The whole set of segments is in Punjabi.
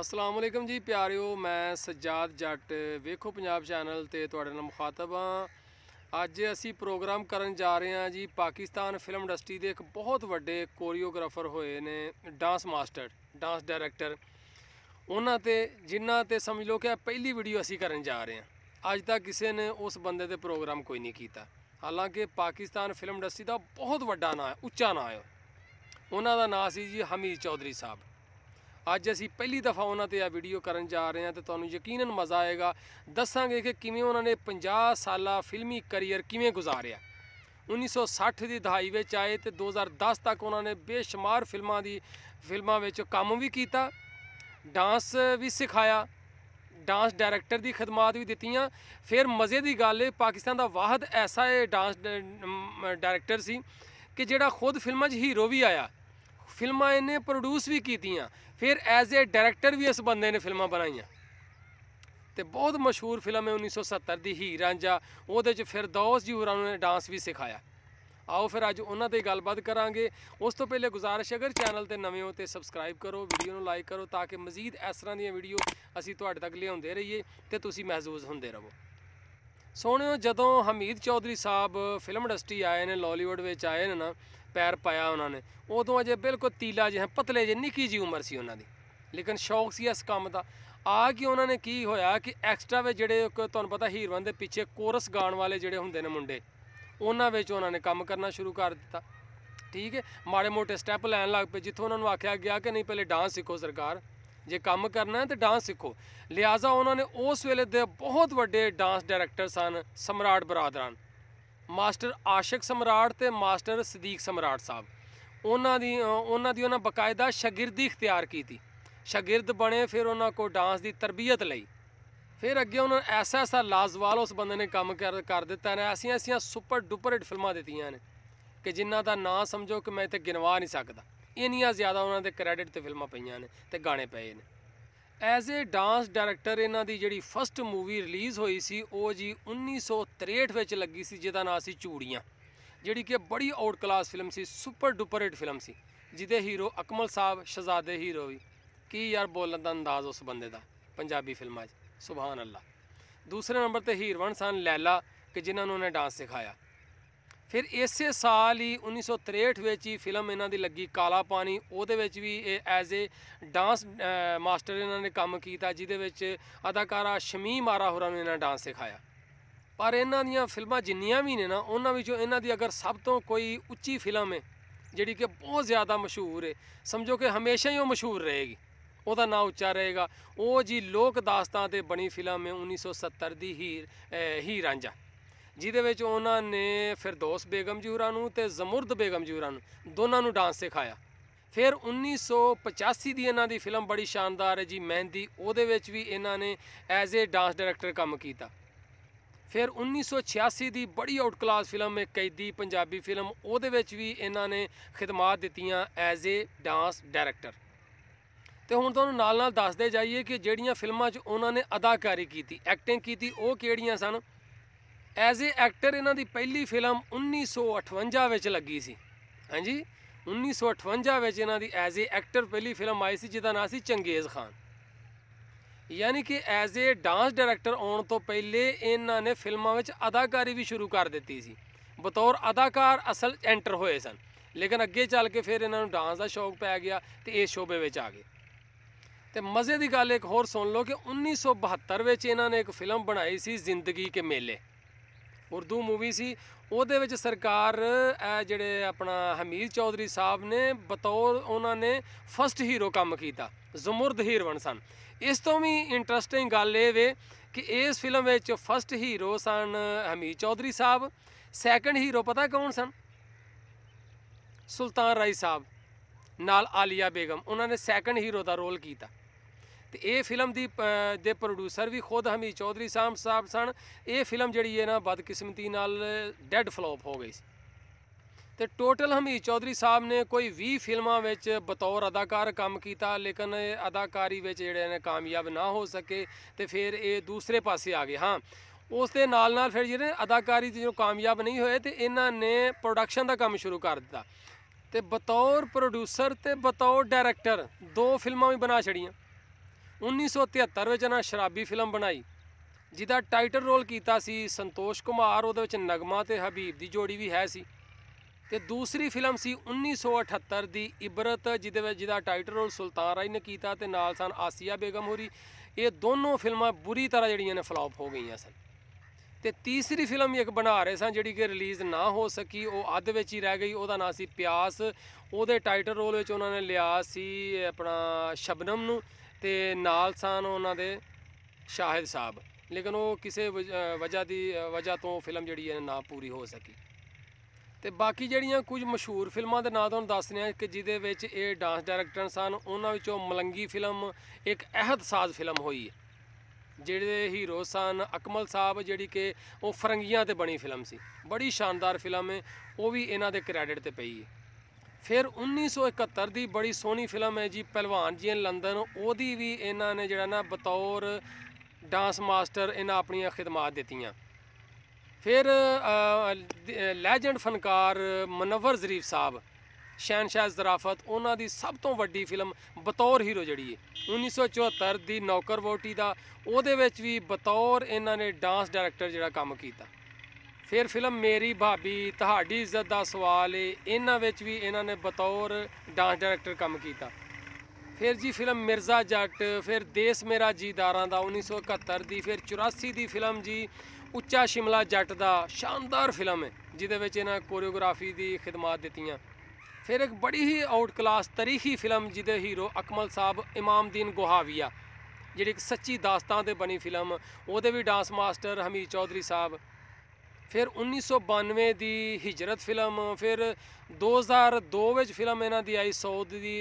ਅਸਲਾਮ ਅਲੈਕਮ ਜੀ ਪਿਆਰਿਓ ਮੈਂ ਸਜਾਦ ਜੱਟ ਵੇਖੋ ਪੰਜਾਬ ਚੈਨਲ ਤੇ ਤੁਹਾਡੇ ਨਾਲ ਮੁਖਾਤਬ ਹਾਂ ਅੱਜ ਅਸੀਂ ਪ੍ਰੋਗਰਾਮ ਕਰਨ ਜਾ ਰਹੇ ਹਾਂ ਜੀ ਪਾਕਿਸਤਾਨ ਫਿਲਮ ਇੰਡਸਟਰੀ ਦੇ ਇੱਕ ਬਹੁਤ ਵੱਡੇ ਕੋਰੀਓਗ੍ਰਾਫਰ ਹੋਏ ਨੇ ਡਾਂਸ ਮਾਸਟਰ ਡਾਂਸ ਡਾਇਰੈਕਟਰ ਉਹਨਾਂ ਤੇ ਜਿਨ੍ਹਾਂ ਤੇ ਸਮਝ ਲਓ ਕਿ ਪਹਿਲੀ ਵੀਡੀਓ ਅਸੀਂ ਕਰਨ ਜਾ ਰਹੇ ਹਾਂ ਅੱਜ ਤੱਕ ਕਿਸੇ ਨੇ ਉਸ ਬੰਦੇ ਤੇ ਪ੍ਰੋਗਰਾਮ ਕੋਈ ਨਹੀਂ ਕੀਤਾ ਹਾਲਾਂਕਿ ਪਾਕਿਸਤਾਨ ਫਿਲਮ ਇੰਡਸਟਰੀ ਦਾ ਬਹੁਤ ਵੱਡਾ ਨਾਂ ਹੈ ਉੱਚਾ ਨਾਂ ਹੈ ਉਹਨਾਂ ਦਾ ਨਾਂ ਸੀ ਜੀ ਹਮੀਦ ਚੌਧਰੀ ਸਾਹਿਬ ਅੱਜ ਅਸੀਂ ਪਹਿਲੀ ਦਫਾ ਉਹਨਾਂ ਤੇ ਆ ਵੀਡੀਓ ਕਰਨ ਜਾ ਰਹੇ ਹਾਂ ਤੇ ਤੁਹਾਨੂੰ ਯਕੀਨਨ ਮਜ਼ਾ ਆਏਗਾ ਦੱਸਾਂਗੇ ਕਿ ਕਿਵੇਂ ਉਹਨਾਂ ਨੇ 50 ਸਾਲਾ ਫਿਲਮੀ ਕੈਰੀਅਰ ਕਿਵੇਂ ਗੁਜ਼ਾਰਿਆ 1960 ਦੀ ਦਹਾਈ ਵਿੱਚ ਆਏ ਤੇ 2010 ਤੱਕ ਉਹਨਾਂ ਨੇ ਬੇਸ਼ੁਮਾਰ ਫਿਲਮਾਂ ਦੀ ਫਿਲਮਾਂ ਵਿੱਚ ਕੰਮ ਵੀ ਕੀਤਾ ਡਾਂਸ ਵੀ ਸਿਖਾਇਆ ਡਾਂਸ ਡਾਇਰੈਕਟਰ ਦੀ ਖਿਦਮਤ ਵੀ ਦਿੱਤੀਆਂ ਫਿਰ ਮਜ਼ੇ ਦੀ ਗੱਲ ਹੈ ਪਾਕਿਸਤਾਨ ਦਾ ਵਾਹਦ ਐਸਾ ਇਹ ਡਾਂਸ ਡਾਇਰੈਕਟਰ ਸੀ ਕਿ ਜਿਹੜਾ ਖੁਦ ਫਿਲਮਾਂ 'ਚ ਹੀਰੋ ਵੀ ਆਇਆ ਫਿਲਮਾਂ ਇਹਨੇ ਪ੍ਰੋਡਿਊਸ ਵੀ ਕੀਤੀਆਂ ਫਿਰ ਐਜ਼ ਅ ਡਾਇਰੈਕਟਰ ਵੀ ਇਸ ਬੰਦੇ ਨੇ ਫਿਲਮਾਂ ਬਣਾਈਆਂ ਤੇ ਬਹੁਤ ਮਸ਼ਹੂਰ ਫਿਲਮ ਹੈ 1970 ਦੀ ਹੀਰਾਂਜਾ ਉਹਦੇ 'ਚ ਫਿਰ ਜੀ ਹੋਰਾਂ ਨੇ ਡਾਂਸ ਵੀ ਸਿਖਾਇਆ ਆਓ ਫਿਰ ਅੱਜ ਉਹਨਾਂ ਤੇ ਗੱਲਬਾਤ ਕਰਾਂਗੇ ਉਸ ਤੋਂ ਪਹਿਲੇ ਗੁਜ਼ਾਰਿਸ਼ ਅਗਰ ਚੈਨਲ ਤੇ ਨਵੇਂ ਹੋ ਤੇ ਸਬਸਕ੍ਰਾਈਬ ਕਰੋ ਵੀਡੀਓ ਨੂੰ ਲਾਈਕ ਕਰੋ ਤਾਂ ਕਿ ਮਜ਼ੀਦ ਇਸ ਤਰ੍ਹਾਂ ਦੀਆਂ ਵੀਡੀਓ ਅਸੀਂ ਤੁਹਾਡੇ ਤੱਕ ਲਿਆਉਂਦੇ ਰਹੀਏ ਤੇ ਤੁਸੀਂ ਮਹਿਜ਼ੂਜ਼ ਹੁੰਦੇ ਰਹੋ ਸੋਹਣਿਓ ਜਦੋਂ ਹਮੀਦ ਚੌਧਰੀ ਸਾਹਿਬ ਫਿਲਮ ਇੰਡਸਟਰੀ ਆਏ ਨੇ ਲਾਲੀਵੁੱਡ ਵਿੱਚ ਆਏ ਨੇ ਨਾ ਪੈਰ ਪਾਇਆ ਉਹਨਾਂ ਨੇ ਉਦੋਂ ਅਜੇ ਬਿਲਕੁਲ ਤੀਲਾ ਜਿਹਾ ਪਤਲੇ ਜਿਹੇ ਨਿੱਕੀ ਜੀ ਉਮਰ ਸੀ ਉਹਨਾਂ ਦੀ ਲੇਕਿਨ ਸ਼ੌਕ ਸੀ ਇਸ ਕੰਮ ਦਾ ਆ ਕਿ ਉਹਨਾਂ ਨੇ ਕੀ ਹੋਇਆ ਕਿ ਐਕਸਟਰਾ ਵਿੱਚ ਜਿਹੜੇ ਤੁਹਾਨੂੰ ਪਤਾ ਹੀਰਵੰਦ ਦੇ ਪਿੱਛੇ ਕੋਰਸ ਗਾਣ ਵਾਲੇ ਜਿਹੜੇ ਹੁੰਦੇ ਨੇ ਮੁੰਡੇ ਉਹਨਾਂ ਵਿੱਚ ਉਹਨਾਂ ਨੇ ਕੰਮ ਕਰਨਾ ਸ਼ੁਰੂ ਕਰ ਦਿੱਤਾ ਠੀਕ ਹੈ ਮਾੜੇ ਮੋਟੇ ਸਟੈਪ ਲੈਣ ਲੱਗ ਪਏ ਜਿੱਥੋਂ ਉਹਨਾਂ ਨੂੰ ਆਖਿਆ ਗਿਆ ਕਿ ਨਹੀਂ ਪਹਿਲੇ ਡਾਂਸ ਸਿੱਖੋ ਸਰਕਾਰ ਜੇ ਕੰਮ ਕਰਨਾ ਹੈ ਤੇ ਡਾਂਸ ਸਿੱਖੋ ਲਿਆਜ਼ਾ ਉਹਨਾਂ ਨੇ ਉਸ ਵੇਲੇ ਦੇ ਬਹੁਤ ਵੱਡੇ ਡਾਂਸ ਡਾਇਰੈਕਟਰ ਸਨ ਸਮਰਾਟ ਬਰਾਦਰਾਂ ਮਾਸਟਰ ਆਸ਼ਿਕ ਸਮਰਾਟ ਤੇ ਮਾਸਟਰ ਸਦੀਕ ਸਮਰਾਟ ਸਾਹਿਬ ਉਹਨਾਂ ਦੀ ਉਹਨਾਂ ਦੀ ਉਹਨਾਂ ਬਕਾਇਦਾ ਸ਼ਾਗਿਰਦੀ ਇਖਤਿਆਰ ਕੀਤੀ ਸ਼ਾਗਿਰਦ ਬਣੇ ਫਿਰ ਉਹਨਾਂ ਕੋ ਡਾਂਸ ਦੀ ਤਰਬੀਅਤ ਲਈ ਫਿਰ ਅੱਗੇ ਉਹਨਾਂ ਨੇ ਐਸਾ ਐਸਾ ਲਾਜ਼ਵਾਲ ਉਸ ਬੰਦੇ ਨੇ ਕੰਮ ਕਰ ਕਰ ਦਿੱਤਾ ਨੇ ਐਸੀਆਂ ਐਸੀਆਂ ਸੁਪਰ ਡੁਪਰ ਹਿੱਟ ਫਿਲਮਾਂ ਦਿੱਤੀਆਂ ਨੇ ਕਿ ਜਿਨ੍ਹਾਂ ਦਾ ਨਾਂ ਸਮਝੋ ਕਿ ਮੈਂ ਇੱਥੇ ਗਿਣਵਾ ਨਹੀਂ ਸਕਦਾ ਇੰਨੀਆਂ ਜ਼ਿਆਦਾ ਉਹਨਾਂ ਦੇ ਕ੍ਰੈਡਿਟ ਤੇ ਫਿਲਮਾਂ ਪਈਆਂ ਨੇ ਤੇ ਗਾਣੇ ਪਏ ਨੇ ਐਜ਼ ਅ ਡਾਂਸ ਡਾਇਰੈਕਟਰ ਇਹਨਾਂ ਦੀ ਜਿਹੜੀ ਫਸਟ ਮੂਵੀ ਰਿਲੀਜ਼ ਹੋਈ ਸੀ ਉਹ ਜੀ 1963 ਵਿੱਚ ਲੱਗੀ ਸੀ ਜਿਹਦਾ ਨਾਂ ਸੀ ਚੂੜੀਆਂ ਜਿਹੜੀ ਕਿ ਬੜੀ ਆਊਟ ਕਲਾਸ ਫਿਲਮ ਸੀ ਸੁਪਰ ਡੁਪਰ ਹਿੱਟ ਫਿਲਮ ਸੀ ਜਿਹਦੇ ਹੀਰੋ ਅਕਮਲ ਸਾਹਿਬ ਸ਼ਹਜ਼ਾਦੇ ਹੀਰੋ ਵੀ ਕੀ ਯਾਰ ਬੋਲਣ ਦਾ ਅੰਦਾਜ਼ ਉਸ ਬੰਦੇ ਦਾ ਪੰਜਾਬੀ ਫਿਲਮਾਂ 'ਚ ਸੁਭਾਨ ਅੱਲਾ ਦੂਸਰੇ ਨੰਬਰ ਤੇ ਹੀਰਵਨ ਸਨ ਲੈਲਾ ਕਿ ਜਿਨ੍ਹਾਂ ਨੂੰ ਉਹਨੇ ਡਾਂਸ ਸਿਖਾਇਆ ਫਿਰ ਇਸੇ ਸਾਲ ਹੀ 1963 ਵਿੱਚ ਹੀ ਫਿਲਮ ਇਹਨਾਂ ਦੀ ਲੱਗੀ ਕਾਲਾ ਪਾਣੀ ਉਹਦੇ ਵਿੱਚ ਵੀ ਇਹ ਐਜ਼ ਅ ਡਾਂਸ ਮਾਸਟਰ ਇਹਨਾਂ ਨੇ ਕੰਮ ਕੀਤਾ ਜਿਹਦੇ ਵਿੱਚ ਅਦਾਕਾਰਾ ਸ਼ਮੀ ਮਾਰਾ ਹੋਰਾਂ ਨੂੰ ਇਹਨਾਂ ਡਾਂਸ ਸਿਖਾਇਆ ਪਰ ਇਹਨਾਂ ਦੀਆਂ ਫਿਲਮਾਂ ਜਿੰਨੀਆਂ ਵੀ ਨੇ ਨਾ ਉਹਨਾਂ ਵਿੱਚੋਂ ਇਹਨਾਂ ਦੀ ਅਗਰ ਸਭ ਤੋਂ ਕੋਈ ਉੱਚੀ ਫਿਲਮ ਹੈ ਜਿਹੜੀ ਕਿ ਬਹੁਤ ਜ਼ਿਆਦਾ ਮਸ਼ਹੂਰ ਹੈ ਸਮਝੋ ਕਿ ਹਮੇਸ਼ਾ ਹੀ ਉਹ ਮਸ਼ਹੂਰ ਰਹੇਗੀ ਉਹਦਾ ਨਾਂ ਉੱਚਾ ਰਹੇਗਾ ਉਹ ਜੀ ਲੋਕ ਦਾਸਤਾਂ ਤੇ ਬਣੀ ਫਿਲਮ ਹੈ 1970 ਦੀ ਹੀਰ ਹੀ ਰਾਂਝਾ ਜਿਹਦੇ ਵਿੱਚ ਉਹਨਾਂ ਨੇ ਫਿਰਦੌਸ ਬੇਗਮ ਜੀ ਹੋਰਾਂ ਨੂੰ ਤੇ ਜ਼ਮੁਰਦ ਬੇਗਮ ਜੀ ਹੋਰਾਂ ਨੂੰ ਦੋਨਾਂ ਨੂੰ ਡਾਂਸ ਸਿਖਾਇਆ ਫਿਰ 1985 ਦੀ ਇਹਨਾਂ ਦੀ ਫਿਲਮ ਬੜੀ ਸ਼ਾਨਦਾਰ ਹੈ ਜੀ ਮਹਿੰਦੀ ਉਹਦੇ ਵਿੱਚ ਵੀ ਇਹਨਾਂ ਨੇ ਐਜ਼ ਅ ਡਾਂਸ ਡਾਇਰੈਕਟਰ ਕੰਮ ਕੀਤਾ ਫਿਰ 1986 ਦੀ ਬੜੀ ਆਊਟ ਕਲਾਸ ਫਿਲਮ ਹੈ ਕੈਦੀ ਪੰਜਾਬੀ ਫਿਲਮ ਉਹਦੇ ਵਿੱਚ ਵੀ ਇਹਨਾਂ ਨੇ ਖਿਦਮਤਾਂ ਦਿੱਤੀਆਂ ਐਜ਼ ਅ ਡਾਂਸ ਡਾਇਰੈਕਟਰ ਤੇ ਹੁਣ ਤੁਹਾਨੂੰ ਨਾਲ ਨਾਲ ਦੱਸਦੇ ਜਾਈਏ ਕਿ ਜਿਹੜੀਆਂ ਫਿਲਮਾਂ 'ਚ ਉਹਨਾਂ ਨੇ ਅਦਾਕਾਰੀ ਕੀਤੀ ਐਕਟਿੰਗ ਕੀਤੀ ਉਹ ਕਿਹੜੀਆਂ ਸਨ ਐਜ਼ ਅ ਐਕਟਰ ਇਹਨਾਂ ਦੀ ਪਹਿਲੀ ਫਿਲਮ 1958 ਵਿੱਚ ਲੱਗੀ ਸੀ ਹਾਂਜੀ 1958 ਵਿੱਚ ਇਹਨਾਂ ਦੀ ਐਜ਼ ਅ ਐਕਟਰ ਪਹਿਲੀ ਫਿਲਮ ਆਈ ਸੀ ਜਿਹਦਾ ਨਾਮ ਸੀ ਚੰਗੇਜ਼ ਖਾਨ ਯਾਨੀ ਕਿ ਐਜ਼ ਅ ਡਾਂਸ ਡਾਇਰੈਕਟਰ ਆਉਣ ਤੋਂ ਪਹਿਲੇ ਇਹਨਾਂ ਨੇ ਫਿਲਮਾਂ ਵਿੱਚ ਅਦਾਕਾਰੀ ਵੀ ਸ਼ੁਰੂ ਕਰ ਦਿੱਤੀ ਸੀ ਬਤੌਰ ਅਦਾਕਾਰ ਅਸਲ ਐਂਟਰ ਹੋਏ ਸਨ ਲੇਕਿਨ ਅੱਗੇ ਚੱਲ ਕੇ ਫਿਰ ਇਹਨਾਂ ਨੂੰ ਡਾਂਸ ਦਾ ਸ਼ੌਕ ਪੈ ਗਿਆ ਤੇ ਇਸ ਸ਼ੋਬੇ ਵਿੱਚ ਆ ਗਏ ਤੇ ਮਜ਼ੇ ਦੀ ਗੱਲ ਇੱਕ ਹੋਰ ਸੁਣ ਲਓ ਕਿ 1972 ਵਿੱਚ ਇਹਨਾਂ ਨੇ ਇੱਕ ਫਿਲਮ ਬਣਾਈ ਸੀ ਜ਼ਿੰਦਗੀ ਕੇ ਮੇਲੇ ਉਰਦੂ ਮੂਵੀ ਸੀ ਉਹਦੇ ਵਿੱਚ ਸਰਕਾਰ ਇਹ ਜਿਹੜੇ ਆਪਣਾ ਹਮੀਦ ਚੌਧਰੀ ਸਾਹਿਬ ਨੇ ਬਤੌਰ ਉਹਨਾਂ ਨੇ ਫਸਟ ਹੀਰੋ ਕੰਮ ਕੀਤਾ ਜ਼ਮੁਰਦ ਹੀਰਵਣ ਸਨ ਇਸ ਤੋਂ ਵੀ ਇੰਟਰਸਟਿੰਗ ਗੱਲ ਇਹ ਵੇ ਕਿ ਇਸ ਫਿਲਮ ਵਿੱਚ ਫਸਟ ਹੀਰੋ ਸਨ ਹਮੀਦ ਚੌਧਰੀ ਸਾਹਿਬ ਸੈਕੰਡ ਹੀਰੋ ਪਤਾ ਕੌਣ ਸਨ ਸੁਲਤਾਨ ਰਾਈ ਸਾਹਿਬ ਨਾਲ ਆਲੀਆ ਬੇਗਮ ਉਹਨਾਂ ਨੇ ਸੈਕੰਡ ਹੀਰੋ ਦਾ ਰੋਲ ਕੀਤਾ ਤੇ ਇਹ ਫਿਲਮ ਦੀ ਦੇ ਪ੍ਰੋਡਿਊਸਰ ਵੀ ਖੁਦ ਹਮੀ ਚੌਧਰੀ ਸਾਹਿਬ ਸਾਹਿਬ ਸਨ ਇਹ ਫਿਲਮ ਜਿਹੜੀ ਹੈ ਨਾ ਬਦਕਿਸਮਤੀ ਨਾਲ ਡੈਡ ਫਲॉप ਹੋ ਗਈ ਸੀ ਤੇ ਟੋਟਲ ਹਮੀ ਚੌਧਰੀ ਸਾਹਿਬ ਨੇ ਕੋਈ 20 ਫਿਲਮਾਂ ਵਿੱਚ ਬਤੌਰ ਅਦਾਕਾਰ ਕੰਮ ਕੀਤਾ ਲੇਕਿਨ ਅਦਾਕਾਰੀ ਵਿੱਚ ਜਿਹੜੇ ਨੇ ਕਾਮਯਾਬ ਨਾ ਹੋ ਸਕੇ ਤੇ ਫਿਰ ਇਹ ਦੂਸਰੇ ਪਾਸੇ ਆ ਗਏ ਹਾਂ ਉਸ ਦੇ ਨਾਲ ਨਾਲ ਫਿਰ ਜਿਹੜੇ ਅਦਾਕਾਰੀ ਤੇ ਜੋ ਕਾਮਯਾਬ ਨਹੀਂ ਹੋਏ ਤੇ ਇਹਨਾਂ ਨੇ ਪ੍ਰੋਡਕਸ਼ਨ ਦਾ ਕੰਮ ਸ਼ੁਰੂ ਕਰ ਦਿੱਤਾ ਤੇ ਬਤੌਰ ਪ੍ਰੋਡਿਊਸਰ ਤੇ ਬਤੌਰ ਡਾਇਰੈਕਟਰ ਦੋ ਫਿਲਮਾਂ ਵੀ ਬਣਾ ਛੜੀਆਂ 1973 ਵਿੱਚ ਇਹਨਾਂ ਸ਼ਰਾਬੀ ਫਿਲਮ ਬਣਾਈ ਜਿਹਦਾ ਟਾਈਟਲ ਰੋਲ ਕੀਤਾ ਸੀ ਸੰਤੋਸ਼ ਕੁਮਾਰ ਉਹਦੇ ਵਿੱਚ ਨਗਮਾ ਤੇ ਹਬੀਬ ਦੀ ਜੋੜੀ ਵੀ ਹੈ ਸੀ ਤੇ ਦੂਸਰੀ ਫਿਲਮ ਸੀ 1978 ਦੀ ਇਬਰਤ ਜਿਹਦੇ ਵਿੱਚ ਜਿਹਦਾ ਟਾਈਟਲ ਰੋਲ ਸੁਲਤਾਨ ਰਾਈ ਨੇ ਕੀਤਾ ਤੇ ਨਾਲ ਸਨ ਆਸੀਆ ਬੇਗਮ ਹੋਰੀ ਇਹ ਦੋਨੋਂ ਫਿਲਮਾਂ ਬੁਰੀ ਤਰ੍ਹਾਂ ਜਿਹੜੀਆਂ ਨੇ ਫਲॉप ਹੋ ਗਈਆਂ ਸਨ ਤੇ ਤੀਸਰੀ ਫਿਲਮ ਇੱਕ ਬਣਾ ਰਹੇ ਸਾਂ ਜਿਹੜੀ ਕਿ ਰਿਲੀਜ਼ ਨਾ ਹੋ ਸਕੀ ਉਹ ਅੱਧ ਵਿੱਚ ਹੀ ਰਹਿ ਗਈ ਉਹਦਾ ਨਾਂ ਸੀ ਪਿਆਸ ਉਹਦੇ ਟਾਈਟਲ ਰੋਲ ਵਿੱਚ ਉਹਨਾਂ ਨੇ ਲਿਆ ਸੀ ਆਪਣਾ ਸ਼ਬਨਮ ਨੂੰ ਤੇ ਨਾਲ ਸਾਨ ਉਹਨਾਂ ਦੇ ਸ਼ਾਹਿਦ ਸਾਹਿਬ ਲੇਕਿਨ ਉਹ ਕਿਸੇ ਵਜ੍ਹਾ ਦੀ ਵਜ੍ਹਾ ਤੋਂ ਫਿਲਮ ਜਿਹੜੀ ਹੈ ਨਾ ਪੂਰੀ ਹੋ ਸਕੀ ਤੇ ਬਾਕੀ ਜਿਹੜੀਆਂ ਕੁਝ ਮਸ਼ਹੂਰ ਫਿਲਮਾਂ ਦੇ ਨਾਂ ਤੁਹਾਨੂੰ ਦੱਸਦੇ ਆ ਕਿ ਜਿਹਦੇ ਵਿੱਚ ਇਹ ਡਾਂਸ ਡਾਇਰੈਕਟਰ ਸਨ ਉਹਨਾਂ ਵਿੱਚੋਂ ਮਲੰਗੀ ਫਿਲਮ ਇੱਕ ਅਹਿਦ ਸਾਜ਼ ਫਿਲਮ ਹੋਈ ਜਿਹੜੇ ਹੀਰੋ ਸਨ ਅਕਮਲ ਸਾਹਿਬ ਜਿਹੜੀ ਕਿ ਉਹ ਫਰੰਗੀਆਂ ਤੇ ਬਣੀ ਫਿਲਮ ਸੀ ਬੜੀ ਸ਼ਾਨਦਾਰ ਫਿਲਮ ਹੈ ਉਹ ਵੀ ਇਹਨਾਂ ਦੇ ਕ੍ਰੈਡਿਟ ਤੇ ਪਈ ਹੈ ਫਿਰ 1971 ਦੀ ਬੜੀ ਸੋਹਣੀ ਫਿਲਮ ਹੈ ਜੀ ਪਹਿਲਵਾਨ ਜੀ ਇਨ ਲੰਡਨ ਉਹਦੀ ਵੀ ਇਹਨਾਂ ਨੇ ਜਿਹੜਾ ਨਾ ਬਤੌਰ ਡਾਂਸ ਮਾਸਟਰ ਇਹਨਾਂ ਆਪਣੀਆਂ ਖਿਦਮਤਾਂ ਦਿੱਤੀਆਂ ਫਿਰ ਲੈਜੈਂਡ ਫਨਕਾਰ ਮਨਵਰ ਜ਼ਰੀਫ ਸਾਹਿਬ ਸ਼ਹਿਨशाह ਜ਼ਰਾਫਤ ਉਹਨਾਂ ਦੀ ਸਭ ਤੋਂ ਵੱਡੀ ਫਿਲਮ ਬਤੌਰ ਹੀਰੋ ਜਿਹੜੀ ਹੈ 1974 ਦੀ ਨੌਕਰ ਵੋਟੀ ਦਾ ਉਹਦੇ ਵਿੱਚ ਵੀ ਬਤੌਰ ਇਹਨਾਂ ਨੇ ਡਾਂਸ ਡਾਇਰੈਕਟਰ ਜਿਹੜਾ ਕੰਮ ਕੀਤਾ ਫਿਰ ਫਿਲਮ ਮੇਰੀ ਭਾਬੀ ਤੁਹਾਡੀ ਇੱਜ਼ਤ ਦਾ ਸਵਾਲ ਏ ਇਹਨਾਂ ਵਿੱਚ ਵੀ ਇਹਨਾਂ ਨੇ ਬਤੌਰ ਡਾਂਸ ਡਾਇਰੈਕਟਰ ਕੰਮ ਕੀਤਾ ਫਿਰ ਜੀ ਫਿਲਮ ਮਿਰਜ਼ਾ ਜੱਟ ਫਿਰ ਦੇਸ ਮੇਰਾ ਜੀਦਾਰਾਂ ਦਾ 1971 ਦੀ ਫਿਰ 84 ਦੀ ਫਿਲਮ ਜੀ ਉੱਚਾ ਸ਼ਿਮਲਾ ਜੱਟ ਦਾ ਸ਼ਾਨਦਾਰ ਫਿਲਮ ਹੈ ਜਿਹਦੇ ਵਿੱਚ ਇਹਨਾਂ ਕੋਰੀਓਗ੍ਰਾਫੀ ਦੀ ਖਿਦਮਤ ਦਿੱਤੀਆਂ ਫਿਰ ਇੱਕ ਬੜੀ ਹੀ ਆਊਟ ਕਲਾਸ ਤਾਰੀਖੀ ਫਿਲਮ ਜਿਹਦੇ ਹੀਰੋ ਅਕਮਲ ਸਾਹਿਬ ਇਮਾਮਦੀਨ ਗੋਹਾਵੀਆ ਜਿਹੜੀ ਇੱਕ ਸੱਚੀ ਦਾਸਤਾਨ ਤੇ ਬਣੀ ਫਿਲਮ ਉਹਦੇ ਵੀ ਡਾਂਸ ਮਾਸਟਰ ਹਮੀਦ ਚੌਧਰੀ ਸਾਹਿਬ ਫਿਰ 1992 ਦੀ ਹਿਜਰਤ ਫਿਲਮ ਫਿਰ 2002 ਵਿੱਚ ਫਿਲਮ ਇਹਨਾਂ ਦੀ ਆਈ ਸੌਦ ਦੀ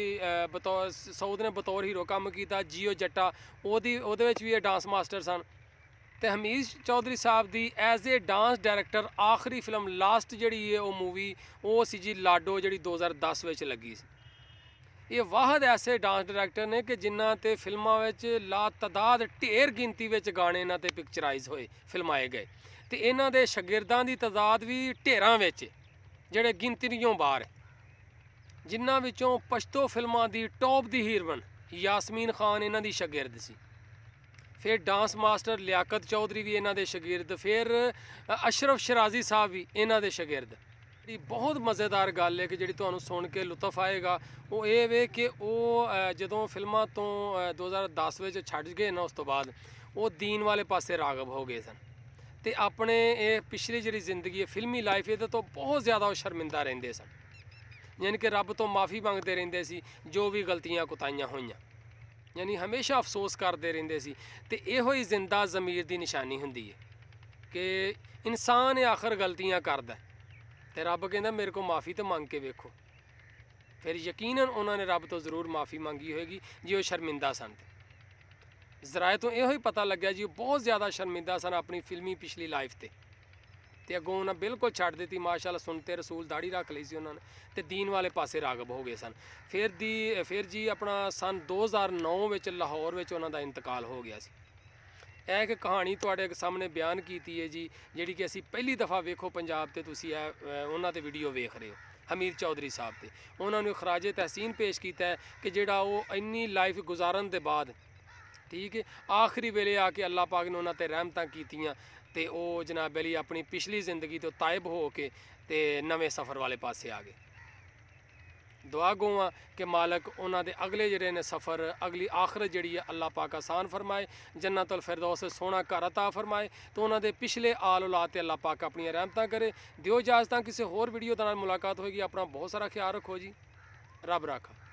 ਬਤੌਰ ਸੌਦ ਨੇ ਬਤੌਰ ਹੀਰੋ ਕੰਮ ਕੀਤਾ ਜੀਓ ਜੱਟਾ ਉਹਦੀ ਉਹਦੇ ਵਿੱਚ ਵੀ ਇਹ ਡਾਂਸ ਮਾਸਟਰ ਸਨ ਤੇ ਤਹਿਮੀਜ਼ ਚੌਧਰੀ ਸਾਹਿਬ ਦੀ ਐਜ਼ ਅ ਡਾਂਸ ਡਾਇਰੈਕਟਰ ਆਖਰੀ ਫਿਲਮ ਲਾਸਟ ਜਿਹੜੀ ਹੈ ਉਹ ਮੂਵੀ ਉਹ ਸੀ ਜੀ ਲਾਡੋ ਜਿਹੜੀ 2010 ਵਿੱਚ ਲੱਗੀ ਸੀ ਇਹ ਵਾਹਦ ਐਸੇ ਡਾਂਸ ਡਾਇਰੈਕਟਰ ਨੇ ਕਿ ਜਿਨ੍ਹਾਂ ਤੇ ਫਿਲਮਾਂ ਵਿੱਚ ਲਾ ਤਦਾਦ ਢੇਰ ਗਿਣਤੀ ਵਿੱਚ ਗਾਣੇ ਇਹਨਾਂ ਤੇ ਪਿਕਚਰਾਈਜ਼ ਹੋਏ ਫਿਲਮਾਏ ਗਏ ਤੇ ਇਹਨਾਂ ਦੇ ਸ਼ਾਗਿਰਦਾਂ ਦੀ ਤਦਾਦ ਵੀ ਢੇਰਾਂ ਵਿੱਚ ਜਿਹੜੇ ਗਿਣਤੀਆਂ ਬਾਹਰ ਜਿਨ੍ਹਾਂ ਵਿੱਚੋਂ ਪਸ਼ਤੋ ਫਿਲਮਾਂ ਦੀ ਟੌਪ ਦੀ ਹੀਰਵਨ ਯਾਸਮੀਨ ਖਾਨ ਇਹਨਾਂ ਦੀ ਸ਼ਾਗਿਰਦ ਸੀ ਫਿਰ ਡਾਂਸ ਮਾਸਟਰ ਲਿਆਕਤ ਚੌਧਰੀ ਵੀ ਇਹਨਾਂ ਦੇ ਸ਼ਾਗਿਰਦ ਫਿਰ ਅਸ਼ਰਫ ਸ਼ਰਾਜ਼ੀ ਸਾਹਿਬ ਵੀ ਇਹਨਾਂ ਦੇ ਸ਼ਾਗਿਰਦ ਜਿਹੜੀ ਬਹੁਤ ਮਜ਼ੇਦਾਰ ਗੱਲ ਹੈ ਕਿ ਜਿਹੜੀ ਤੁਹਾਨੂੰ ਸੁਣ ਕੇ ਲੁਤਫ ਆਏਗਾ ਉਹ ਇਹ ਵੇ ਕਿ ਉਹ ਜਦੋਂ ਫਿਲਮਾਂ ਤੋਂ 2010 ਵਿੱਚ ਛੱਡ ਗਏ ਨਾ ਉਸ ਤੋਂ ਬਾਅਦ ਉਹ ਦੀਨ ਵਾਲੇ ਪਾਸੇ ਰਾਗਬ ਹੋ ਗਏ ਸਨ ਤੇ ਆਪਣੇ ਇਹ ਪਿਛਲੀ ਜਿਹੜੀ ਜ਼ਿੰਦਗੀ ਹੈ ਫਿਲਮੀ ਲਾਈਫ ਇਹਦੇ ਤੋਂ ਬਹੁਤ ਜ਼ਿਆਦਾ ਉਹ ਸ਼ਰਮਿੰਦਾ ਰਹਿੰਦੇ ਸਨ ਯਾਨੀ ਕਿ ਰੱਬ ਤੋਂ ਮਾਫੀ ਮੰਗਦੇ ਰਹਿੰਦੇ ਸੀ ਜੋ ਵੀ ਗਲਤੀਆਂ ਕੁਤਾਈਆਂ ਹੋਈਆਂ ਯਾਨੀ ਹਮੇਸ਼ਾ ਅਫਸੋਸ ਕਰਦੇ ਰਹਿੰਦੇ ਸੀ ਤੇ ਇਹੋ ਹੀ ਜ਼ਿੰਦਾ ਜ਼ਮੀਰ ਦੀ ਨਿਸ਼ਾਨੀ ਹੁੰਦੀ ਹੈ ਕਿ ਇਨਸਾਨ ਆਖਰ ਗਲਤੀਆਂ ਕਰਦਾ ਤੇ ਰੱਬ ਕਹਿੰਦਾ ਮੇਰੇ ਕੋ ਮਾਫੀ ਤੇ ਮੰਗ ਕੇ ਵੇਖੋ ਫਿਰ ਯਕੀਨਨ ਉਹਨਾਂ ਨੇ ਰੱਬ ਤੋਂ ਜ਼ਰੂਰ ਮਾਫੀ ਮੰਗੀ ਹੋਏਗੀ ਜੇ ਉਹ ਸ਼ਰਮਿੰਦਾ ਸਨ ਜ਼ਰਾਇਤੋਂ ਤੋਂ ਇਹੋ ਹੀ ਪਤਾ ਲੱਗਿਆ ਜੀ ਉਹ ਬਹੁਤ ਜ਼ਿਆਦਾ ਸ਼ਰਮਿੰਦਾ ਸਨ ਆਪਣੀ ਫਿਲਮੀ ਪਿਛਲੀ ਲਾਈਫ ਤੇ ਤੇ ਅਗੋਂ ਉਹਨਾਂ ਬਿਲਕੁਲ ਛੱਡ ਦਿੱਤੀ ਮਾਸ਼ਾਅੱਲਾ ਤੇ ਰਸੂਲ ਦਾੜੀ ਰੱਖ ਲਈ ਸੀ ਉਹਨਾਂ ਨੇ ਤੇ ਦੀਨ ਵਾਲੇ ਪਾਸੇ ਰਾਗਬ ਹੋ ਗਏ ਸਨ ਫਿਰ ਦੀ ਫਿਰ ਜੀ ਆਪਣਾ ਸਨ 2009 ਵਿੱਚ ਲਾਹੌਰ ਵਿੱਚ ਉਹਨਾਂ ਦਾ ਇੰਤਕਾਲ ਹੋ ਗਿਆ ਸੀ ਇਹ ਇੱਕ ਕਹਾਣੀ ਤੁਹਾਡੇ ਸਾਹਮਣੇ ਬਿਆਨ ਕੀਤੀ ਹੈ ਜੀ ਜਿਹੜੀ ਕਿ ਅਸੀਂ ਪਹਿਲੀ ਦਫਾ ਵੇਖੋ ਪੰਜਾਬ ਤੇ ਤੁਸੀਂ ਇਹ ਉਹਨਾਂ ਤੇ ਵੀਡੀਓ ਵੇਖ ਰਹੇ ਹੋ ਹਮੀਰ ਚੌਧਰੀ ਸਾਹਿਬ ਤੇ ਉਹਨਾਂ ਨੂੰ ਖਰਾਜੇ ਤਹਿਸੀਨ ਪੇਸ਼ ਕੀਤਾ ਹੈ ਕਿ ਜਿਹੜਾ ਉਹ ਇੰਨੀ ਲਾਈਫ ਗੁਜ਼ਾਰਨ ਦੇ ਬਾਅਦ ਠੀਕ ਹੈ ਆਖਰੀ ਵੇਲੇ ਆ ਕੇ ਅੱਲਾਹ ਪਾਕ ਨੇ ਉਹਨਾਂ ਤੇ ਰਹਿਮਤਾਂ ਕੀਤੀਆਂ ਤੇ ਉਹ ਜਨਾਬ ਅਲੀ ਆਪਣੀ ਪਿਛਲੀ ਜ਼ਿੰਦਗੀ ਤੋਂ ਤਾਇਬ ਹੋ ਕੇ ਤੇ ਨਵੇਂ ਸਫ਼ਰ ਵਾਲੇ ਪਾਸੇ ਆ ਗਏ ਦੁਆ ਗੋਵਾਂ ਕਿ ਮਾਲਕ ਉਹਨਾਂ ਦੇ ਅਗਲੇ ਜਿਹੜੇ ਨੇ ਸਫ਼ਰ ਅਗਲੀ ਆਖਰਤ ਜਿਹੜੀ ਹੈ ਅੱਲਾਹ ਪਾਕ ਆਸਾਨ ਫਰਮਾਏ ਜੰਨਤੁਲ ਫਿਰਦੌਸ ਸੋਨਾ ਘਰ عطا ਫਰਮਾਏ ਤੇ ਉਹਨਾਂ ਦੇ ਪਿਛਲੇ ਆਲ ਔਲਾਦ ਤੇ ਅੱਲਾਹ ਪਾਕ ਆਪਣੀਆਂ ਰਹਿਮਤਾਂ ਕਰੇ ਦਿਓ ਇਜਾਜ਼ਤਾਂ ਕਿਸੇ ਹੋਰ ਵੀਡੀਓ ਦੇ ਨਾਲ ਮੁਲਾਕਾਤ ਹੋਏਗੀ ਆਪਣਾ ਬਹੁਤ ਸਾਰਾ ਖਿਆਲ ਰੱਖੋ ਜੀ ਰੱਬ ਰਾਖਾ